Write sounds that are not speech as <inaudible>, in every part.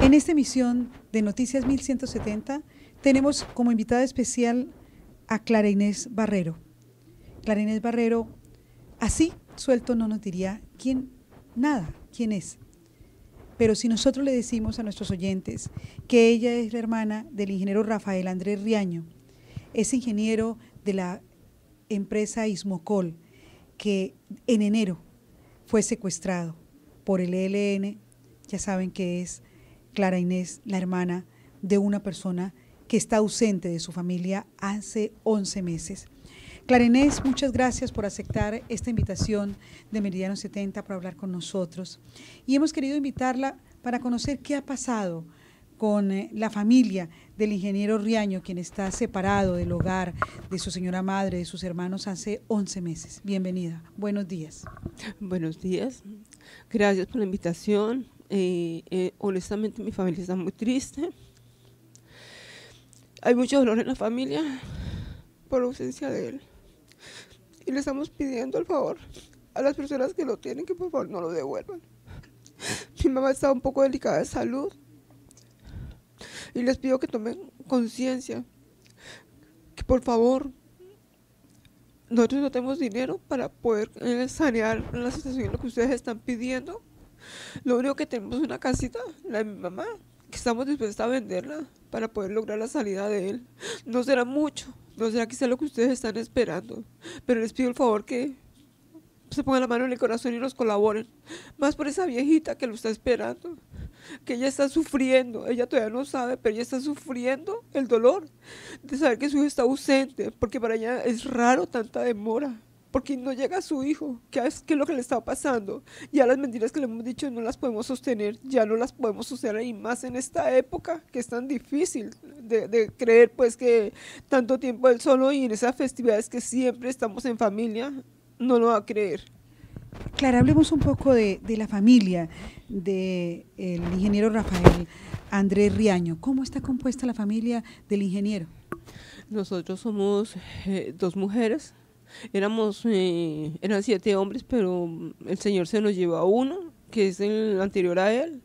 En esta emisión de Noticias 1170 tenemos como invitada especial a Clara Inés Barrero. Clara Barrero, así suelto no nos diría quién, nada, quién es. Pero si nosotros le decimos a nuestros oyentes que ella es la hermana del ingeniero Rafael Andrés Riaño, es ingeniero de la empresa Ismocol, que en enero fue secuestrado por el ELN, ya saben que es Clara Inés, la hermana de una persona que está ausente de su familia hace 11 meses. Clara Inés, muchas gracias por aceptar esta invitación de Meridiano 70 para hablar con nosotros. Y hemos querido invitarla para conocer qué ha pasado con eh, la familia del ingeniero Riaño, quien está separado del hogar de su señora madre, de sus hermanos, hace 11 meses. Bienvenida. Buenos días. Buenos días. Gracias por la invitación eh, honestamente mi familia está muy triste. Hay mucho dolor en la familia por la ausencia de él. Y le estamos pidiendo el favor a las personas que lo tienen que por favor no lo devuelvan. Mi mamá está un poco delicada de salud y les pido que tomen conciencia que por favor nosotros no tenemos dinero para poder eh, sanear la situación en que ustedes están pidiendo lo único que tenemos es una casita, la de mi mamá, que estamos dispuestos a venderla para poder lograr la salida de él. No será mucho, no será quizá lo que ustedes están esperando, pero les pido el favor que se pongan la mano en el corazón y nos colaboren. Más por esa viejita que lo está esperando, que ella está sufriendo, ella todavía no sabe, pero ella está sufriendo el dolor de saber que su hijo está ausente, porque para ella es raro tanta demora qué no llega su hijo. ¿Qué es, qué lo que le está pasando? Ya las mentiras que le hemos dicho no las podemos sostener, ya no las podemos sostener y más en esta época que es tan difícil de, creer pues que tanto tiempo él solo y en esas festividades que siempre estamos en familia, no lo va a creer. Clara, hablemos un poco de, la familia del el ingeniero Rafael Andrés Riaño. ¿Cómo está compuesta la familia del ingeniero? Nosotros somos eh, dos mujeres, Éramos, eh, eran siete hombres, pero el Señor se nos llevó a uno, que es el anterior a él.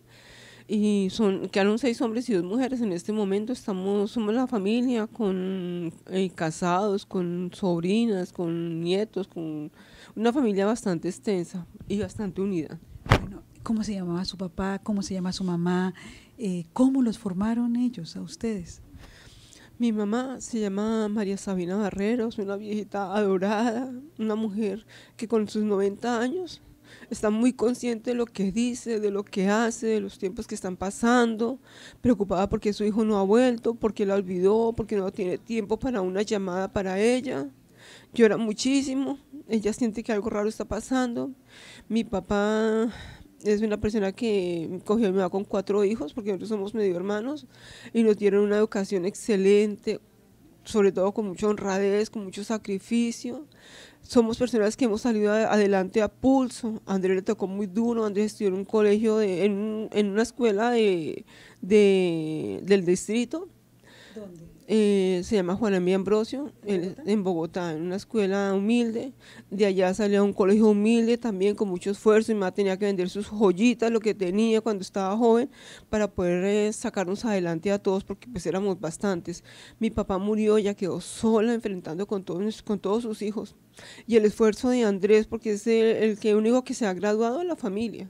Y son, quedaron seis hombres y dos mujeres. En este momento estamos, somos la familia, con eh, casados, con sobrinas, con nietos, con una familia bastante extensa y bastante unida. Bueno, ¿cómo se llamaba su papá? ¿Cómo se llama su mamá? Eh, ¿Cómo los formaron ellos a ustedes? Mi mamá se llama María Sabina Barreros, una viejita adorada, una mujer que con sus 90 años está muy consciente de lo que dice, de lo que hace, de los tiempos que están pasando, preocupada porque su hijo no ha vuelto, porque la olvidó, porque no tiene tiempo para una llamada para ella. Llora muchísimo, ella siente que algo raro está pasando. Mi papá es una persona que cogió a mi mamá con cuatro hijos, porque nosotros somos medio hermanos, y nos dieron una educación excelente, sobre todo con mucha honradez, con mucho sacrificio. Somos personas que hemos salido adelante a pulso. A Andrés le tocó muy duro, Andrés estudió en un colegio, en, en, una escuela de, del distrito. ¿Dónde? Eh, se llama Juan Emilio Ambrosio, en Bogotá, en una escuela humilde. De allá salió a un colegio humilde también con mucho esfuerzo. y más tenía que vender sus joyitas, lo que tenía cuando estaba joven, para poder eh, sacarnos adelante a todos, porque pues éramos bastantes. Mi papá murió, ya quedó sola enfrentando con todos, con todos sus hijos. Y el esfuerzo de Andrés, porque es el, que único que se ha graduado en la familia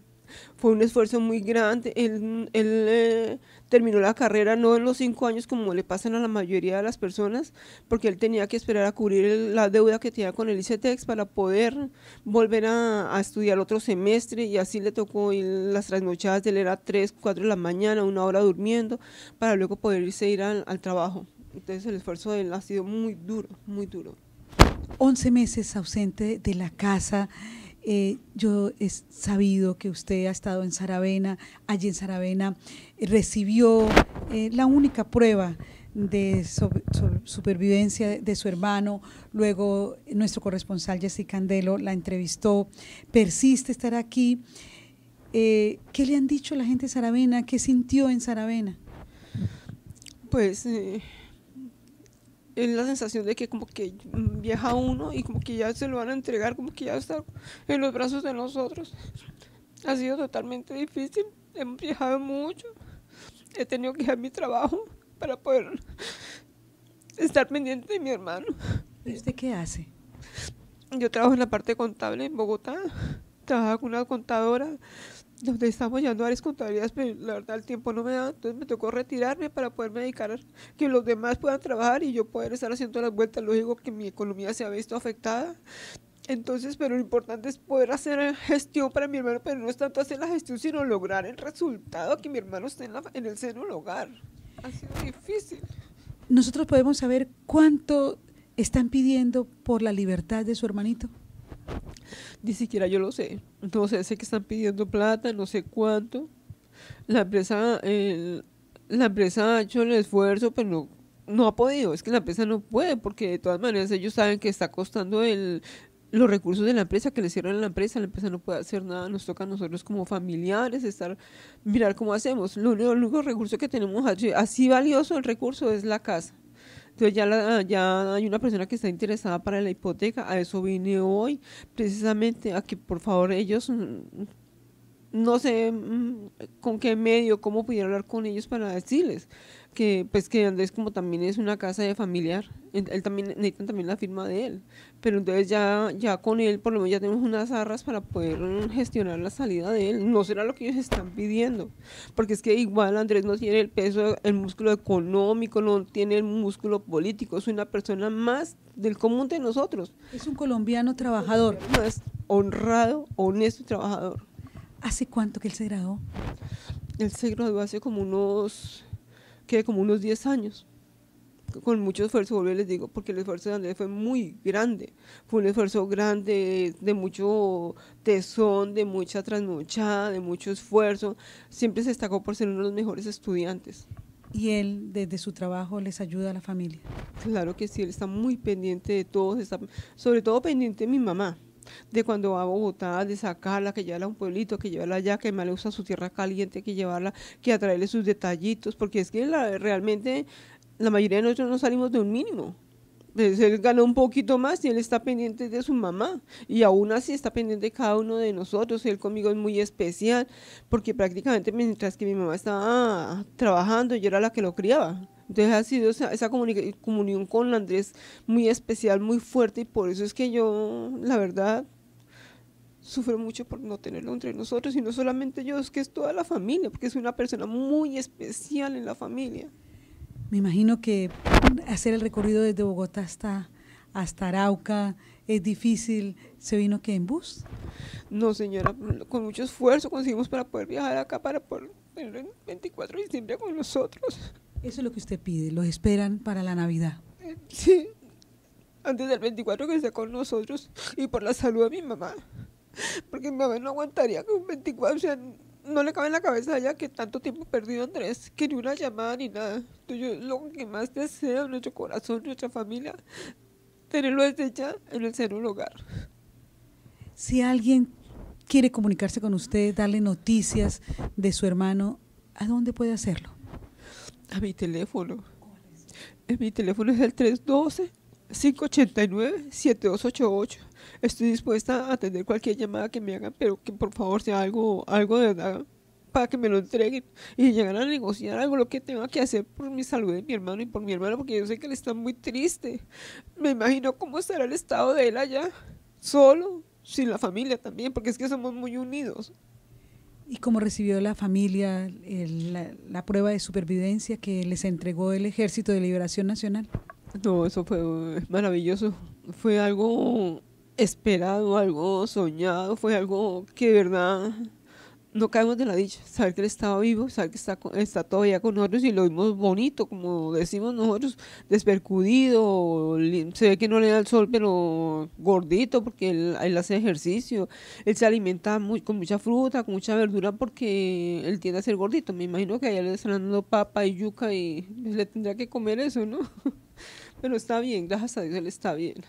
fue un esfuerzo muy grande. Él, eh, terminó la carrera no en los cinco años como le pasan a la mayoría de las personas, porque él tenía que esperar a cubrir la deuda que tenía con el ICTEX para poder volver a, estudiar otro semestre y así le tocó ir las trasnochadas, él era tres, cuatro de la mañana, una hora durmiendo, para luego poder irse ir al, trabajo. Entonces el esfuerzo de él ha sido muy duro, muy duro. 11 meses ausente de la casa, eh, yo he sabido que usted ha estado en Saravena, allí en Saravena eh, recibió eh, la única prueba de supervivencia de, su hermano. Luego nuestro corresponsal Jesse Candelo la entrevistó. Persiste estar aquí. ¿Qué le han dicho la gente de Saravena? ¿Qué sintió en Saravena? Pues es la sensación de que como que viaja uno y como que ya se lo van a entregar, como que ya está en los brazos de nosotros. Ha sido totalmente difícil, hemos viajado mucho, he tenido que dejar mi trabajo para poder estar pendiente de mi hermano. ¿Y qué hace? Yo trabajo en la parte contable en Bogotá, trabajo con una contadora, donde estamos llevando varias contabilidades, pero la verdad el tiempo no me da, entonces me tocó retirarme para poderme dedicar que los demás puedan trabajar y yo poder estar haciendo las vueltas. Lógico que mi economía se ha visto afectada. Entonces, pero lo importante es poder hacer gestión para mi hermano, pero no es tanto hacer la gestión, sino lograr el resultado que mi hermano esté en, en el seno del hogar. Ha sido difícil. Nosotros podemos saber cuánto están pidiendo por la libertad de su hermanito. Ni siquiera yo lo sé. No sé, que están pidiendo plata, no sé cuánto. La empresa, la empresa ha hecho el esfuerzo, pero no, ha podido. Es que la empresa no puede, porque de todas maneras ellos saben que está costando el, los recursos de la empresa, que le cierran la empresa, la empresa no puede hacer nada, nos toca a nosotros como familiares estar, mirar cómo hacemos. Lo único, el único recurso que tenemos así valioso el recurso es la casa. Entonces ya, ah, ya hay una persona que está interesada para la hipoteca, a eso vine hoy, precisamente a que por favor ellos, mm, no sé mm, con qué medio, cómo pudiera hablar con ellos para decirles que pues que Andrés como también es una casa de familiar, él también necesitan también la firma de él, pero entonces ya ya con él por lo menos ya tenemos unas arras para poder gestionar la salida de él, no será lo que ellos están pidiendo, porque es que igual Andrés no tiene el peso, el músculo económico, no tiene el músculo político, es una persona más del común de nosotros. Es un colombiano trabajador. Más honrado, honesto y trabajador. ¿Hace cuánto que él se graduó? Él se graduó hace como unos Quedé como unos 10 años. Con mucho esfuerzo, les digo, porque el esfuerzo de Andrés fue muy grande. Fue un esfuerzo grande, de mucho tesón, de mucha trasnochada, de mucho esfuerzo. Siempre se destacó por ser uno de los mejores estudiantes. ¿Y él, desde su trabajo, les ayuda a la familia? Claro que sí, él está muy pendiente de todos, sobre todo pendiente de mi mamá de cuando va a Bogotá, de sacarla, que llevarla a un pueblito, que llevarla allá, que le usa su tierra caliente, que llevarla, que atraerle sus detallitos, porque es que realmente la mayoría de nosotros no salimos de un mínimo. Entonces pues, él ganó un poquito más y él está pendiente de su mamá. Y aún así está pendiente de cada uno de nosotros. y Él conmigo es muy especial porque prácticamente mientras que mi mamá estaba trabajando, yo era la que lo criaba. Entonces ha sido esa, comunión con Andrés muy especial, muy fuerte y por eso es que yo, la verdad, sufro mucho por no tenerlo entre nosotros y no solamente yo, es que es toda la familia, porque es una persona muy especial en la familia. Me imagino que hacer el recorrido desde Bogotá hasta, hasta Arauca es difícil. ¿Se vino que en bus? No, señora, con mucho esfuerzo conseguimos para poder viajar acá, para poder tenerlo el 24 de diciembre con nosotros. Eso es lo que usted pide, los esperan para la Navidad. Sí, antes del 24 que esté con nosotros y por la salud de mi mamá. Porque mi mamá no aguantaría que un 24, o sea, no le cabe en la cabeza ya que tanto tiempo perdido Andrés, que ni una llamada ni nada. Entonces, yo, lo que más desea nuestro corazón, nuestra familia, tenerlo desde ya en el un hogar. Si alguien quiere comunicarse con usted, darle noticias de su hermano, ¿a dónde puede hacerlo? A mi teléfono. Mi teléfono es el 312-589-7288. Estoy dispuesta a atender cualquier llamada que me hagan, pero que por favor sea algo, algo de verdad para que me lo entreguen y llegar a negociar algo, lo que tenga que hacer por mi salud de mi hermano y por mi hermana, porque yo sé que él está muy triste. Me imagino cómo estará el estado de él allá, solo, sin la familia también, porque es que somos muy unidos. ¿Y cómo recibió la familia la, la, prueba de supervivencia que les entregó el Ejército de Liberación Nacional? No, eso fue eh, maravilloso. Fue algo esperado, algo soñado, fue algo que verdad no caemos de la dicha, saber que él estaba vivo, saber que está, está todavía con nosotros y lo vimos bonito, como decimos nosotros, despercudido, se ve que no le da el sol, pero gordito, porque él, hace ejercicio, él se alimenta con mucha fruta, con mucha verdura, porque él tiende a ser gordito. Me imagino que allá le están dando papa y yuca y le tendría que comer eso, ¿no? <laughs> Pero está bien, gracias a Dios, él está bien.